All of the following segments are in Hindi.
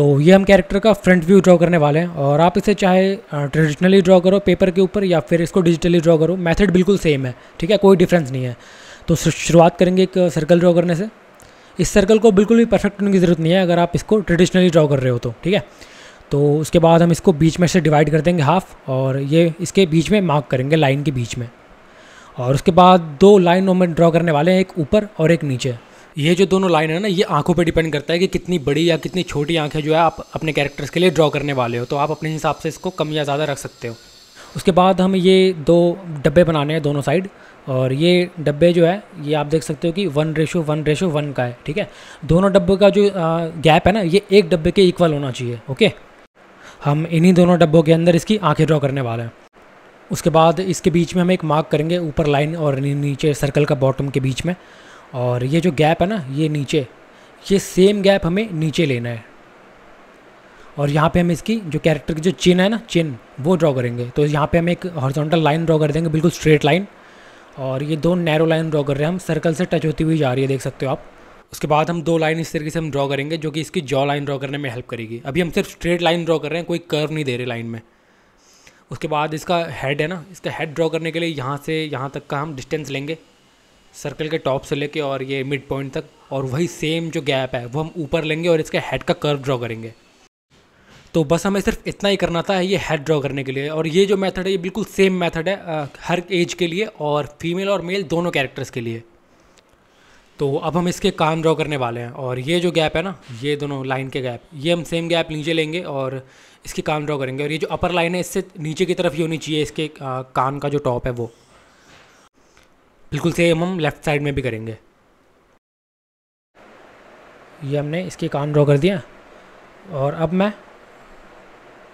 तो ये हम कैरेक्टर का फ्रंट व्यू ड्रॉ करने वाले हैं और आप इसे चाहे ट्रेडिशनली ड्रॉ करो पेपर के ऊपर या फिर इसको डिजिटली ड्रॉ करो मेथड बिल्कुल सेम है ठीक है कोई डिफरेंस नहीं है तो शुरुआत करेंगे एक सर्कल ड्रॉ करने से इस सर्कल को बिल्कुल भी परफेक्ट होने की ज़रूरत नहीं है अगर आप इसको ट्रेडिशनली ड्रॉ कर रहे हो तो ठीक है तो उसके बाद हम इसको बीच में से डिवाइड कर देंगे हाफ और ये इसके बीच में मार्क करेंगे लाइन के बीच में और उसके बाद दो लाइन हम ड्रॉ करने वाले हैं एक ऊपर और एक नीचे ये जो दोनों लाइन है ना ये आंखों पे डिपेंड करता है कि कितनी बड़ी या कितनी छोटी आंखें जो है आप अपने कैरेक्टर्स के लिए ड्रॉ करने वाले हो तो आप अपने हिसाब से इसको कम या ज़्यादा रख सकते हो उसके बाद हम ये दो डब्बे बनाने हैं दोनों साइड और ये डब्बे जो है ये आप देख सकते हो कि one ratio one ratio one का है ठीक है दोनों डब्बे का जो गैप है ना ये एक डब्बे के इक्वल होना चाहिए ओके हम इन्हीं दोनों डब्बों के अंदर इसकी आंखें ड्रॉ करने वाले हैं उसके बाद इसके बीच में हम एक मार्क करेंगे ऊपर लाइन और नीचे सर्कल का बॉटम के बीच में और ये जो गैप है ना ये नीचे ये सेम गैप हमें नीचे लेना है और यहाँ पे हम इसकी जो कैरेक्टर की जो चिन है ना चिन वो ड्रॉ करेंगे तो यहाँ पे हम एक हॉर्जोंटल लाइन ड्रॉ कर देंगे बिल्कुल स्ट्रेट लाइन और ये दो नैरो लाइन ड्रॉ कर रहे हैं हम सर्कल से टच होती हुई जा रही है देख सकते हो आप उसके बाद हम दो लाइन इस तरीके से हम ड्रॉ करेंगे जो कि इसकी जॉ लाइन ड्रॉ करने में हेल्प करेगी अभी हम सिर्फ स्ट्रेट लाइन ड्रॉ कर रहे हैं कोई कर्व नहीं दे रहे लाइन में उसके बाद इसका हेड है ना इसका हेड ड्रॉ करने के लिए यहाँ से यहाँ तक का हम डिस्टेंस लेंगे सर्कल के टॉप से लेके और ये मिड पॉइंट तक और वही सेम जो गैप है वो हम ऊपर लेंगे और इसके हेड का कर्व ड्रॉ करेंगे तो बस हमें सिर्फ इतना ही करना था ये हेड ड्रॉ करने के लिए और ये जो मेथड है ये बिल्कुल सेम मेथड है आ, हर एज के लिए और फीमेल और मेल दोनों कैरेक्टर्स के लिए तो अब हम इसके कान ड्रॉ करने वाले हैं और ये जो गैप है ना ये दोनों लाइन के गैप ये हम सेम गैप नीचे लेंगे और इसके कान ड्रॉ करेंगे और ये जो अपर लाइन है इससे नीचे की तरफ ही होनी चाहिए इसके आ, कान का जो टॉप है वो बिल्कुल सेम हम लेफ़्ट साइड में भी करेंगे ये हमने इसके कान ड्रॉ कर दिया और अब मैं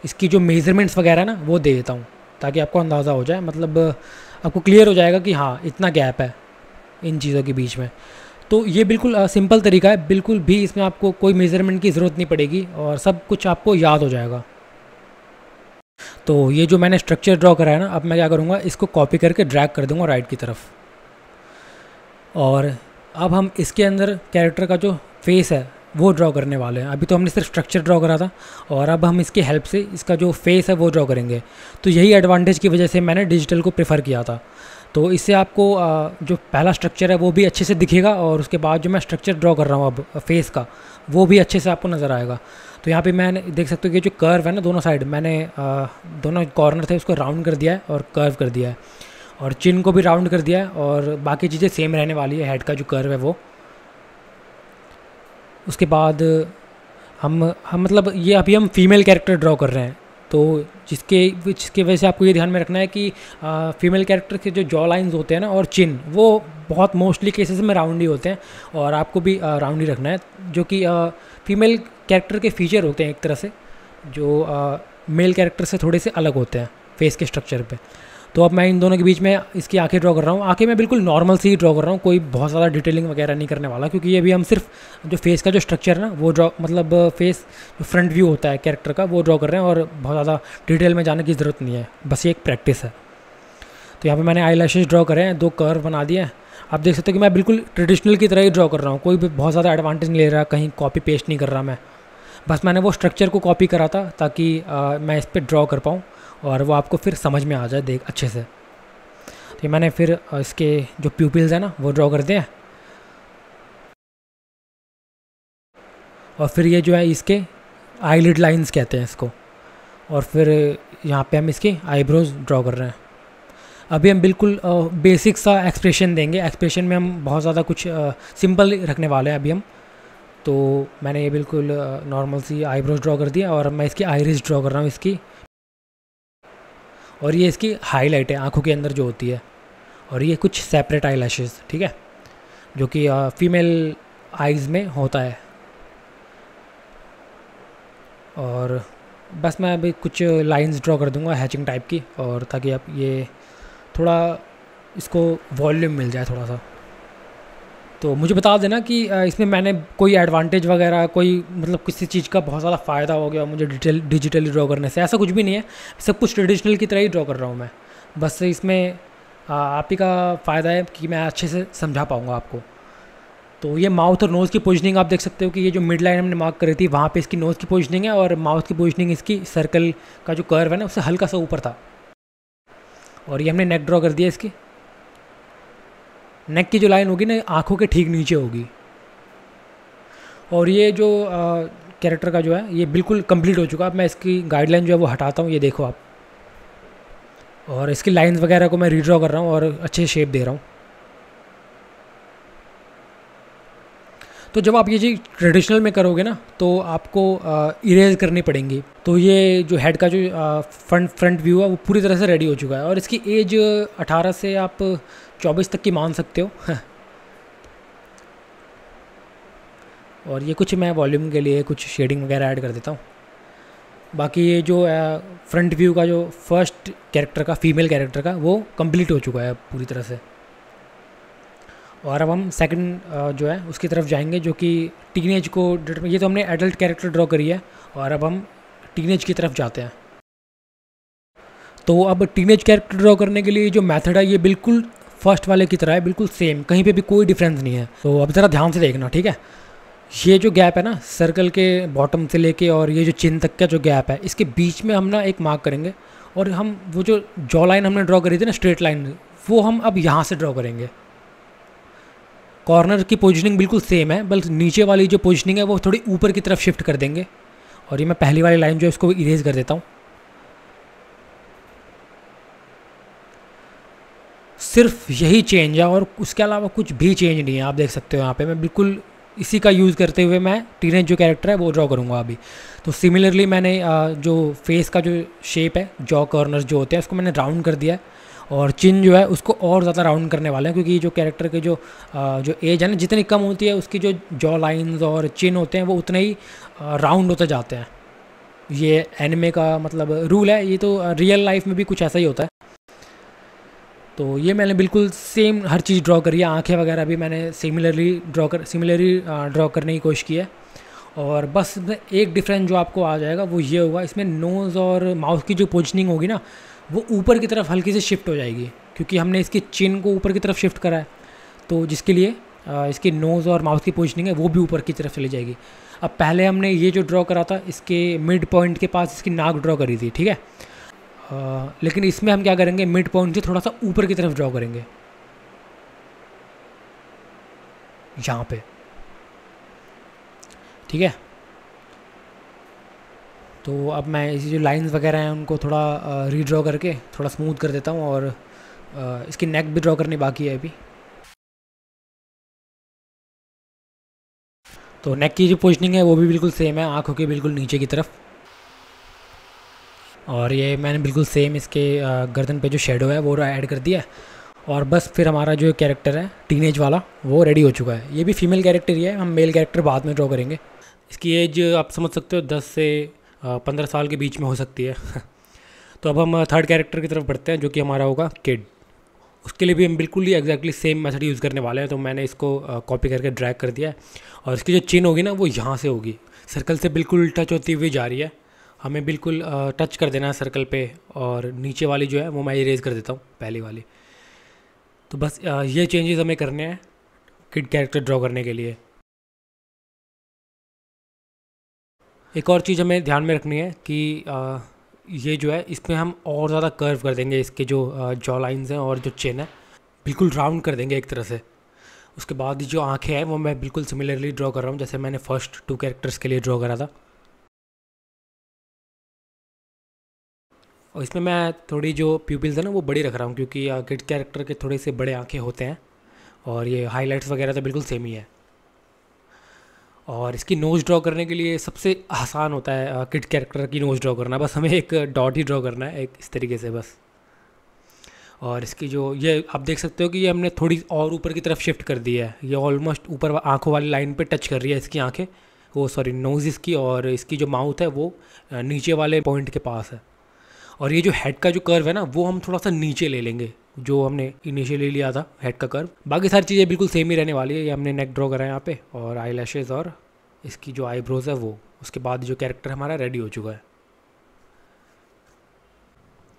इसकी जो मेज़रमेंट्स वगैरह ना वो दे देता हूँ ताकि आपको अंदाज़ा हो जाए मतलब आपको क्लियर हो जाएगा कि हाँ इतना गैप है इन चीज़ों के बीच में तो ये बिल्कुल सिंपल तरीका है बिल्कुल भी इसमें आपको कोई मेज़रमेंट की ज़रूरत नहीं पड़ेगी और सब कुछ आपको याद हो जाएगा तो ये जो मैंने स्ट्रक्चर ड्रॉ कराया ना अब मैं क्या करूँगा इसको कॉपी करके ड्रैग कर दूँगा राइट की तरफ और अब हम इसके अंदर कैरेक्टर का जो फेस है वो ड्रॉ करने वाले हैं अभी तो हमने सिर्फ स्ट्रक्चर ड्रॉ करा था और अब हम इसके हेल्प से इसका जो फेस है वो ड्रॉ करेंगे तो यही एडवांटेज की वजह से मैंने डिजिटल को प्रेफर किया था तो इससे आपको जो पहला स्ट्रक्चर है वो भी अच्छे से दिखेगा और उसके बाद जो मैं स्ट्रक्चर ड्रॉ कर रहा हूँ अब फेस का वो भी अच्छे से आपको नज़र आएगा तो यहाँ पे मैंने देख सकते हो कि जो कर्व है ना दोनों साइड मैंने दोनों कॉर्नर थे उसको राउंड कर दिया है और कर्व कर दिया है और चिन को भी राउंड कर दिया है और बाकी चीज़ें सेम रहने वाली है हेड का जो कर्व है वो उसके बाद हम हम मतलब ये अभी हम फीमेल कैरेक्टर ड्रॉ कर रहे हैं तो जिसके जिसके वजह से आपको ये ध्यान में रखना है कि आ, फीमेल कैरेक्टर के जो जॉ लाइन्स होते हैं ना और चिन वो बहुत मोस्टली केसेस में राउंड ही होते हैं और आपको भी राउंड ही रखना है जो कि फीमेल कैरेक्टर के फीचर होते हैं एक तरह से जो मेल कैरेक्टर से थोड़े से अलग होते हैं फेस के स्ट्रक्चर पर तो अब मैं इन दोनों के बीच में इसकी आंखें ड्रॉ कर रहा हूँ आंखें मैं बिल्कुल नॉर्मल से ही ड्रॉ कर रहा हूँ कोई बहुत ज़्यादा डिटेलिंग वगैरह नहीं करने वाला क्योंकि ये हम सिर्फ जो फेस का जो स्ट्रक्चर ना वो ड्रॉ मतलब फेस uh, जो फ्रंट व्यू होता है कैरेक्टर का वो ड्रॉ कर रहे हैं और बहुत ज़्यादा डिटेल में जाने की ज़रूरत नहीं है बस ये एक प्रैक्टिस है तो यहाँ पर मैंने आई ड्रॉ करे हैं दो कर्व बना दिए हैं आप देख सकते हो कि मैं बिल्कुल ट्रेडिशनल की तरह ही ड्रॉ कर रहा हूँ कोई भी बहुत ज़्यादा एडवांटेज नहीं ले रहा कहीं कॉपी पेस्ट नहीं कर रहा मैं बस मैंने वो स्ट्रक्चर को कॉपी करा था ताकि आ, uh, मैं इस पर ड्रॉ कर पाऊँ और वो आपको फिर समझ में आ जाए देख अच्छे से तो मैंने फिर इसके जो प्यूपिल्स हैं ना वो ड्रॉ कर दिए और फिर ये जो है इसके आईलिड लाइंस कहते हैं इसको और फिर यहाँ पे हम इसके आईब्रोज ड्रॉ कर रहे हैं अभी हम बिल्कुल बेसिक सा एक्सप्रेशन देंगे एक्सप्रेशन में हम बहुत ज़्यादा कुछ सिंपल रखने वाले हैं अभी हम तो मैंने ये बिल्कुल नॉर्मल सी आईब्रोज ड्रॉ कर दिया और मैं इसकी आयरिस ड्रॉ कर रहा हूँ इसकी और ये इसकी हाईलाइट है आँखों के अंदर जो होती है और ये कुछ सेपरेट आई ठीक है जो कि फीमेल आइज़ में होता है और बस मैं अभी कुछ लाइंस ड्रॉ कर दूंगा हैचिंग टाइप की और ताकि आप ये थोड़ा इसको वॉल्यूम मिल जाए थोड़ा सा तो मुझे बता देना कि इसमें मैंने कोई एडवांटेज वगैरह कोई मतलब किसी चीज़ का बहुत ज़्यादा फ़ायदा हो गया मुझे डिटेल डिजिटली ड्रॉ करने से ऐसा कुछ भी नहीं है सब कुछ ट्रेडिशनल की तरह ही ड्रॉ कर रहा हूँ मैं बस इसमें आप ही का फ़ायदा है कि मैं अच्छे से समझा पाऊँगा आपको तो ये माउथ और नोज़ की पोजिशनिंग आप देख सकते हो कि ये जो मिड लाइन हमने मार्क करी थी वहाँ पे इसकी नोज़ की पोजिशनिंग है और माउथ की पोजिशनिंग इसकी सर्कल का जो कर्व है ना उससे हल्का सा ऊपर था और ये हमने नेक ड्रॉ कर दिया इसकी नेक की जो लाइन होगी ना आँखों के ठीक नीचे होगी और ये जो कैरेक्टर का जो है ये बिल्कुल कंप्लीट हो चुका है मैं इसकी गाइडलाइन जो है वो हटाता हूँ ये देखो आप और इसकी लाइंस वगैरह को मैं रीड्रॉ कर रहा हूँ और अच्छे शेप दे रहा हूँ तो जब आप ये चीज़ ट्रेडिशनल में करोगे ना तो आपको इरेज करनी पड़ेंगी तो ये जो हेड का जो फ्रंट फ्रंट व्यू है वो पूरी तरह से रेडी हो चुका है और इसकी एज 18 से आप चौबीस तक की मान सकते हो हाँ। और ये कुछ मैं वॉल्यूम के लिए कुछ शेडिंग वगैरह ऐड कर देता हूँ बाकी ये जो फ्रंट व्यू का जो फर्स्ट कैरेक्टर का फीमेल कैरेक्टर का वो कंप्लीट हो चुका है पूरी तरह से और अब हम सेकंड जो है उसकी तरफ जाएंगे जो कि टीन को ये तो हमने एडल्ट कैरेक्टर ड्रॉ करी है और अब हम टीन की तरफ जाते हैं तो अब टीन कैरेक्टर ड्रॉ करने के लिए जो मेथड है ये बिल्कुल फर्स्ट वाले की तरह है बिल्कुल सेम कहीं पे भी कोई डिफरेंस नहीं है तो अब ज़रा ध्यान से देखना ठीक है ये जो गैप है ना सर्कल के बॉटम से लेके और ये जो चिन तक का जो गैप है इसके बीच में हम ना एक मार्क करेंगे और हम वो जो जॉ लाइन हमने ड्रॉ करी थी ना स्ट्रेट लाइन वो हम अब यहाँ से ड्रॉ करेंगे कॉर्नर की पोजिशनिंग बिल्कुल सेम है बल्कि नीचे वाली जो पोजिशनिंग है वो थोड़ी ऊपर की तरफ शिफ्ट कर देंगे और ये मैं पहली वाली लाइन जो है उसको इरेज कर देता हूँ सिर्फ यही चेंज है और उसके अलावा कुछ भी चेंज नहीं है आप देख सकते हो यहाँ पे मैं बिल्कुल इसी का यूज़ करते हुए मैं टीनेज जो कैरेक्टर है वो ड्रॉ करूँगा अभी तो सिमिलरली मैंने जो फेस का जो शेप है जॉ कॉर्नर जो होते हैं उसको मैंने राउंड कर दिया है और चिन जो है उसको और ज़्यादा राउंड करने वाले हैं क्योंकि जो कैरेक्टर के जो जो एज है ना जितनी कम होती है उसकी जो जॉ लाइंस और चिन होते हैं वो उतने ही राउंड होते जाते हैं ये एनिमे का मतलब रूल है ये तो रियल लाइफ में भी कुछ ऐसा ही होता है तो ये मैंने बिल्कुल सेम हर चीज़ ड्रॉ करी है आँखें वगैरह भी मैंने सिमिलरली ड्रॉ कर सिमिलरली ड्रॉ करने की कोशिश की है और बस एक डिफरेंस जो आपको आ जाएगा वो ये होगा इसमें नोज़ और माउथ की जो पोजिशनिंग होगी ना वो ऊपर की तरफ हल्की से शिफ्ट हो जाएगी क्योंकि हमने इसके चिन को ऊपर की तरफ शिफ्ट करा है तो जिसके लिए इसकी नोज़ और माउथ की पोजिशनिंग है वो भी ऊपर की तरफ चली जाएगी अब पहले हमने ये जो ड्रॉ करा था इसके मिड पॉइंट के पास इसकी नाक ड्रॉ करी थी ठीक है आ, लेकिन इसमें हम क्या करेंगे मिड पॉइंट से थोड़ा सा ऊपर की तरफ ड्रॉ करेंगे यहाँ पे ठीक है तो अब मैं इसी जो लाइंस वगैरह हैं उनको थोड़ा रीड्रॉ करके थोड़ा स्मूथ कर देता हूँ और आ, इसकी नेक भी ड्रॉ करनी बाकी है अभी तो नेक की जो पोजिशनिंग है वो भी बिल्कुल सेम है आँखों के बिल्कुल नीचे की तरफ और ये मैंने बिल्कुल सेम इसके गर्दन पे जो शेडो है वो ऐड कर दिया है और बस फिर हमारा जो कैरेक्टर है टीनेज वाला वो रेडी हो चुका है ये भी फीमेल कैरेक्टर ही है हम मेल कैरेक्टर बाद में ड्रॉ करेंगे इसकी एज आप समझ सकते हो दस से पंद्रह साल के बीच में हो सकती है तो अब हम थर्ड कैरेक्टर की तरफ बढ़ते हैं जो कि हमारा होगा किड उसके लिए भी हम बिल्कुल ही एग्जैक्टली सेम मेथड यूज़ करने वाले हैं तो मैंने इसको कॉपी करके ड्रैग कर दिया है और इसकी जो चिन होगी ना वो यहाँ से होगी सर्कल से बिल्कुल टच होती हुई जा रही है हमें बिल्कुल टच कर देना है सर्कल पे और नीचे वाली जो है वो मैं इरेज कर देता हूँ पहली वाली तो बस ये चेंजेस हमें करने हैं किड कैरेक्टर ड्रॉ करने के लिए एक और चीज़ हमें ध्यान में रखनी है कि ये जो है इसमें हम और ज़्यादा कर्व कर देंगे इसके जो जॉ लाइन्स हैं और जो चेन है बिल्कुल राउंड कर देंगे एक तरह से उसके बाद जो आंखें हैं वो मैं बिल्कुल सिमिलरली ड्रॉ कर रहा हूँ जैसे मैंने फर्स्ट टू कैरेक्टर्स के लिए ड्रॉ करा था और इसमें मैं थोड़ी जो प्यूपिल्स है ना वो बड़ी रख रहा हूँ क्योंकि किड कैरेक्टर के थोड़े से बड़े आँखें होते हैं और ये हाईलाइट्स वगैरह तो बिल्कुल सेम ही है और इसकी नोज़ ड्रॉ करने के लिए सबसे आसान होता है किड कैरेक्टर की नोज़ ड्रॉ करना बस हमें एक डॉट ही ड्रॉ करना है एक इस तरीके से बस और इसकी जो ये आप देख सकते हो कि ये हमने थोड़ी और ऊपर की तरफ शिफ्ट कर दी है ये ऑलमोस्ट ऊपर आँखों वाली लाइन पे टच कर रही है इसकी आँखें वो सॉरी नोज़ इसकी और इसकी जो माउथ है वो नीचे वाले पॉइंट के पास है और ये जो हेड का जो कर्व है ना वो हम थोड़ा सा नीचे ले लेंगे जो हमने इनिशियली लिया था हेड का कर्व बाकी सारी चीज़ें बिल्कुल सेम ही रहने वाली है ये हमने नेक ड्रॉ करा है यहाँ पे और आई और इसकी जो आईब्रोज़ है वो उसके बाद जो कैरेक्टर हमारा रेडी हो चुका है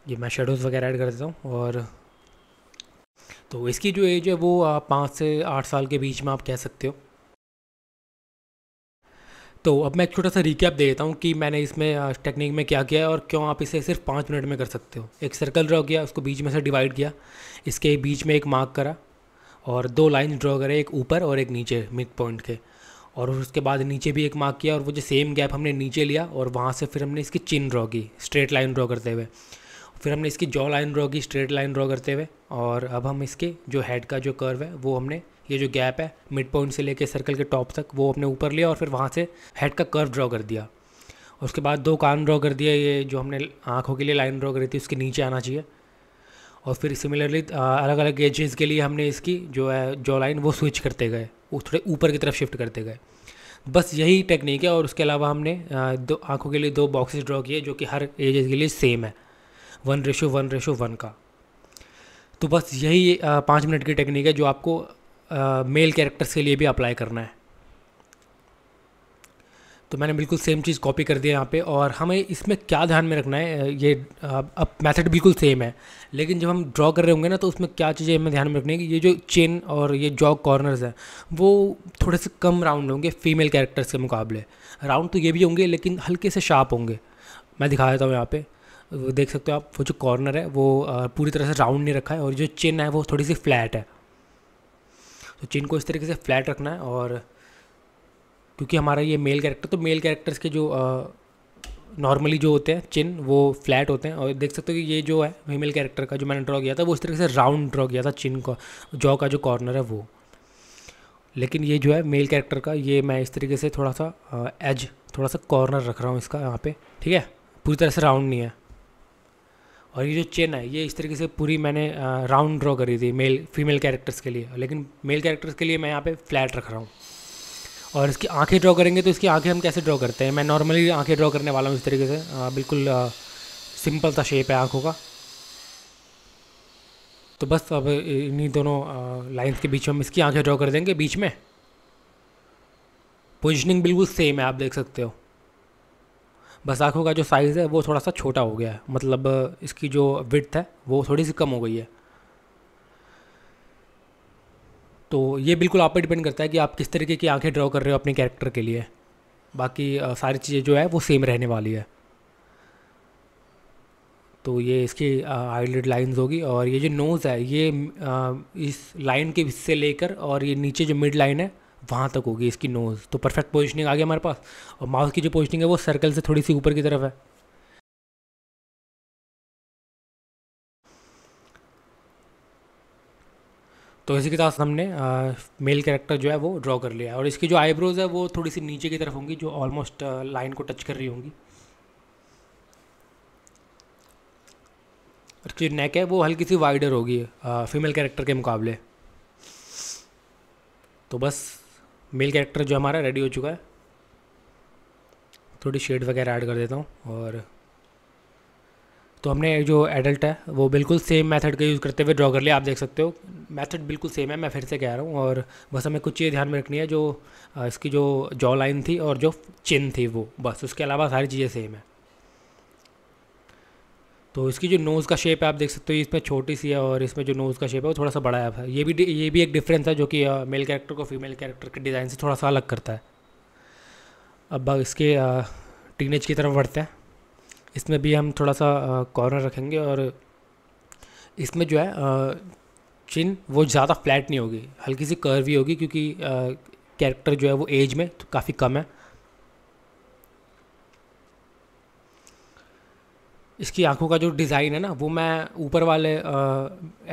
ये मैं शेडोज़ वगैरह ऐड कर देता हूँ और तो इसकी जो एज है वो पाँच से आठ साल के बीच में आप कह सकते हो तो अब मैं एक छोटा सा रिकैप दे देता हूँ कि मैंने इसमें टेक्निक में क्या किया है और क्यों आप इसे सिर्फ पाँच मिनट में कर सकते हो एक सर्कल ड्रॉ किया उसको बीच में से डिवाइड किया इसके बीच में एक मार्क करा और दो लाइन ड्रॉ करे एक ऊपर और एक नीचे मिड पॉइंट के और उसके बाद नीचे भी एक मार्क किया और वो जो सेम गैप हमने नीचे लिया और वहाँ से फिर हमने इसकी चिन ड्रॉ की स्ट्रेट लाइन ड्रॉ करते हुए फिर हमने इसकी जॉ लाइन ड्रॉ की स्ट्रेट लाइन ड्रॉ करते हुए और अब हम इसके जो हेड का जो कर्व है वो हमने ये जो गैप है मिड पॉइंट से लेके सर्कल के टॉप तक वो अपने ऊपर लिया और फिर वहाँ से हेड का कर्व ड्रॉ कर दिया उसके बाद दो कान ड्रॉ कर दिया ये जो हमने आँखों के लिए लाइन ड्रॉ करी थी उसके नीचे आना चाहिए और फिर सिमिलरली अलग अलग एजेस के लिए हमने इसकी जो है जो लाइन वो स्विच करते गए वो थोड़े ऊपर की तरफ शिफ्ट करते गए बस यही टेक्निक है और उसके अलावा हमने दो आँखों के लिए दो बॉक्सेस ड्रॉ किए जो कि हर एजेस के लिए सेम है one ratio one ratio one का तो बस यही पाँच मिनट की टेक्निक है जो आपको मेल कैरेक्टर्स के लिए भी अप्लाई करना है तो मैंने बिल्कुल सेम चीज़ कॉपी कर दिया यहाँ पे और हमें इसमें क्या ध्यान में रखना है ये अब मेथड बिल्कुल सेम है लेकिन जब हम ड्रॉ कर रहे होंगे ना तो उसमें क्या चीज़ें हमें ध्यान में रखनी है कि ये जो चेन और ये जॉग कॉर्नर्स हैं वो थोड़े से कम राउंड होंगे फीमेल कैरेक्टर्स के मुकाबले राउंड तो ये भी होंगे लेकिन हल्के से शार्प होंगे मैं दिखा देता हूँ यहाँ पर देख सकते हो आप वो जो कॉर्नर है वो पूरी तरह से राउंड नहीं रखा है और जो चेन है वो थोड़ी सी फ्लैट है तो चिन को इस तरीके से फ्लैट रखना है और क्योंकि हमारा ये मेल कैरेक्टर तो मेल कैरेक्टर्स के जो नॉर्मली जो होते हैं चिन वो फ्लैट होते हैं और देख सकते हो कि ये जो है फीमेल कैरेक्टर का जो मैंने ड्रॉ किया था वो इस तरीके से राउंड ड्रॉ किया था चिन का जॉ का जो कॉर्नर है वो लेकिन ये जो है मेल कैरेक्टर का ये मैं इस तरीके से थोड़ा सा एज थोड़ा सा कॉर्नर रख रहा हूँ इसका यहाँ पे ठीक है पूरी तरह से राउंड नहीं है और ये जो चेन है ये इस तरीके से पूरी मैंने राउंड ड्रॉ करी थी मेल फीमेल कैरेक्टर्स के लिए लेकिन मेल कैरेक्टर्स के लिए मैं यहाँ पे फ्लैट रख रहा हूँ और इसकी आंखें ड्रॉ करेंगे तो इसकी आंखें हम कैसे ड्रॉ करते हैं मैं नॉर्मली आंखें ड्रॉ करने वाला हूँ इस तरीके से आ, बिल्कुल आ, सिंपल सा शेप है आँखों का तो बस अब इन्हीं दोनों लाइन्स के बीच में हम इसकी आँखें ड्रॉ कर देंगे बीच में पोजिशनिंग बिल्कुल सेम है आप देख सकते हो बस आँखों का जो साइज़ है वो थोड़ा सा छोटा हो गया है मतलब इसकी जो विथ है वो थोड़ी सी कम हो गई है तो ये बिल्कुल आप पर डिपेंड करता है कि आप किस तरीके की आंखें ड्रॉ कर रहे हो अपने कैरेक्टर के लिए बाकी सारी चीज़ें जो है वो सेम रहने वाली है तो ये इसकी आईलिड लाइंस होगी और ये जो नोज़ है ये आ, इस लाइन के हिस्से लेकर और ये नीचे जो मिड लाइन है वहाँ तक होगी इसकी नोज़ तो परफेक्ट पोजिशनिंग आ गई हमारे पास और माउस की जो पोजिशनिंग है वो सर्कल से थोड़ी सी ऊपर की तरफ है तो इसी के साथ हमने मेल कैरेक्टर जो है वो ड्रॉ कर लिया और इसकी जो आईब्रोज़ है वो थोड़ी सी नीचे की तरफ होंगी जो ऑलमोस्ट लाइन को टच कर रही होंगी और जो नेक है वो हल्की सी वाइडर होगी फीमेल कैरेक्टर के मुकाबले तो बस मेल कैरेक्टर जो हमारा रेडी हो चुका है थोड़ी शेड वगैरह ऐड कर देता हूँ और तो हमने जो एडल्ट है वो बिल्कुल सेम मेथड का यूज़ करते हुए ड्रॉ कर लिया आप देख सकते हो मेथड बिल्कुल सेम है मैं फिर से कह रहा हूँ और बस हमें कुछ चीज़ ध्यान में रखनी है जो इसकी जो जॉ लाइन थी और जो चिन थी वो बस उसके अलावा सारी चीज़ें सेम है तो इसकी जो नोज़ का शेप है आप देख सकते हो इसमें छोटी सी है और इसमें जो नोज़ का शेप है वो थोड़ा सा बड़ा है ये भी ये भी एक डिफरेंस है जो कि मेल uh, कैरेक्टर को फीमेल कैरेक्टर के डिज़ाइन से थोड़ा सा अलग करता है अब इसके टीनेज uh, की तरफ बढ़ते हैं इसमें भी हम थोड़ा सा कॉर्नर uh, रखेंगे और इसमें जो है चिन वो ज़्यादा फ्लैट नहीं होगी हल्की सी कर्वी होगी क्योंकि कैरेक्टर जो है वो एज में तो काफ़ी कम है इसकी आंखों का जो डिज़ाइन है ना वो मैं ऊपर वाले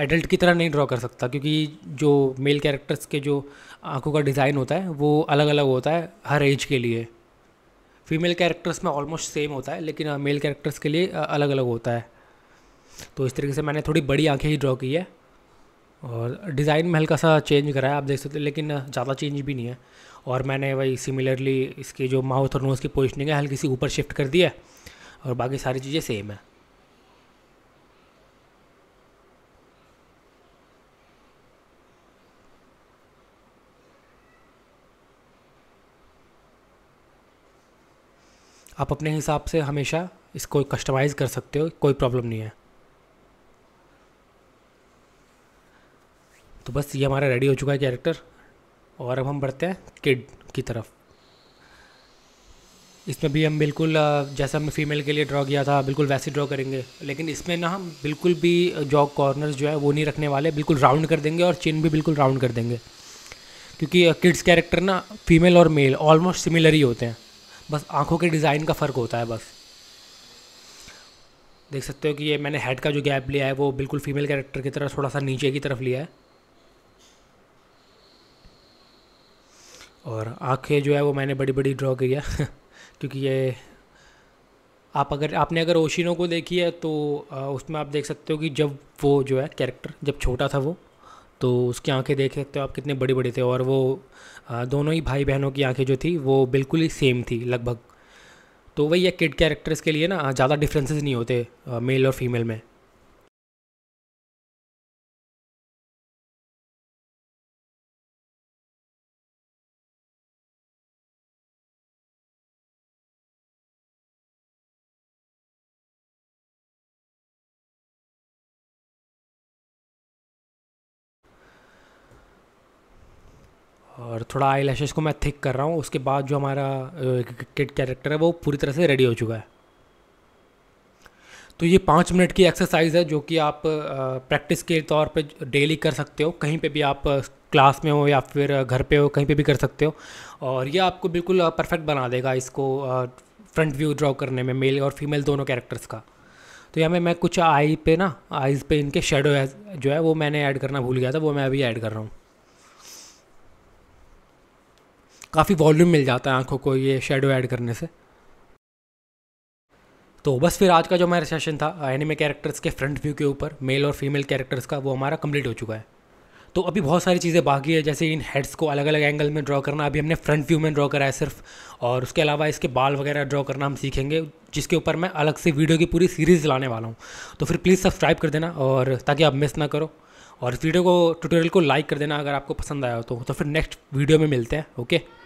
एडल्ट की तरह नहीं ड्रॉ कर सकता क्योंकि जो मेल कैरेक्टर्स के जो आंखों का डिज़ाइन होता है वो अलग अलग होता है हर एज के लिए फीमेल कैरेक्टर्स में ऑलमोस्ट सेम होता है लेकिन मेल कैरेक्टर्स के लिए अलग अलग होता है तो इस तरीके से मैंने थोड़ी बड़ी आंखें ही ड्रॉ की है और डिज़ाइन में हल्का सा चेंज करा है आप देख सकते लेकिन ज़्यादा चेंज भी नहीं है और मैंने वही सिमिलरली इसके जो माउथ और नोज़ की पोजिशनिंग है हल्की सी ऊपर शिफ्ट कर दी है और बाकी सारी चीज़ें सेम है आप अपने हिसाब से हमेशा इसको कस्टमाइज़ कर सकते हो कोई प्रॉब्लम नहीं है तो बस ये हमारा रेडी हो चुका है कैरेक्टर और अब हम बढ़ते हैं किड की तरफ इसमें भी हम बिल्कुल जैसा हमने फीमेल के लिए ड्रॉ किया था बिल्कुल वैसे ड्रॉ करेंगे लेकिन इसमें ना हम बिल्कुल भी जॉग कॉर्नर्स जो है वो नहीं रखने वाले बिल्कुल राउंड कर देंगे और चिन भी बिल्कुल राउंड कर देंगे क्योंकि किड्स कैरेक्टर ना फीमेल और मेल ऑलमोस्ट सिमिलर ही होते हैं बस आँखों के डिज़ाइन का फ़र्क होता है बस देख सकते हो कि ये मैंने हेड का जो गैप लिया है वो बिल्कुल फीमेल कैरेक्टर की तरह थोड़ा सा नीचे की तरफ लिया है और आंखें जो है वो मैंने बड़ी बड़ी ड्रॉ की है क्योंकि ये आप अगर आपने अगर ओशिनो को देखी है तो उसमें आप देख सकते हो कि जब वो जो है कैरेक्टर जब छोटा था वो तो उसकी आंखें देख सकते हो आप कितने बड़े बड़े थे और वो दोनों ही भाई बहनों की आंखें जो थी वो बिल्कुल ही सेम थी लगभग तो वही है किड कैरेक्टर्स के लिए ना ज़्यादा डिफरेंसेस नहीं होते मेल और फीमेल में और थोड़ा आई लैशेज को मैं थिक कर रहा हूँ उसके बाद जो हमारा किट कैरेक्टर है वो पूरी तरह से रेडी हो चुका है तो ये पाँच मिनट की एक्सरसाइज है जो कि आप प्रैक्टिस के तौर पे डेली कर सकते हो कहीं पे भी आप क्लास में हो या फिर घर पे हो कहीं पे भी कर सकते हो और ये आपको बिल्कुल परफेक्ट बना देगा इसको फ्रंट व्यू ड्रॉ करने में मेल और फीमेल दोनों कैरेक्टर्स का तो यहाँ में मैं कुछ आई पे ना आईज़ पे इनके शेडो जो है वो मैंने ऐड करना भूल गया था वो मैं अभी ऐड कर रहा हूँ काफ़ी वॉल्यूम मिल जाता है आँखों को ये शेडो ऐड करने से तो बस फिर आज का जो हमारा सेशन था एनिमे कैरेक्टर्स के फ्रंट व्यू के ऊपर मेल और फीमेल कैरेक्टर्स का वो हमारा कंप्लीट हो चुका है तो अभी बहुत सारी चीज़ें बाकी है जैसे इन हेड्स को अलग अलग एंगल में ड्रॉ करना अभी हमने फ्रंट व्यू में ड्रॉ करा है सिर्फ और उसके अलावा इसके बाल वगैरह ड्रॉ करना हम सीखेंगे जिसके ऊपर मैं अलग से वीडियो की पूरी सीरीज़ लाने वाला हूँ तो फिर प्लीज़ सब्सक्राइब कर देना और ताकि आप मिस ना करो और इस वीडियो को ट्यूटोरियल को लाइक कर देना अगर आपको पसंद आया हो तो, तो फिर नेक्स्ट वीडियो में मिलते हैं ओके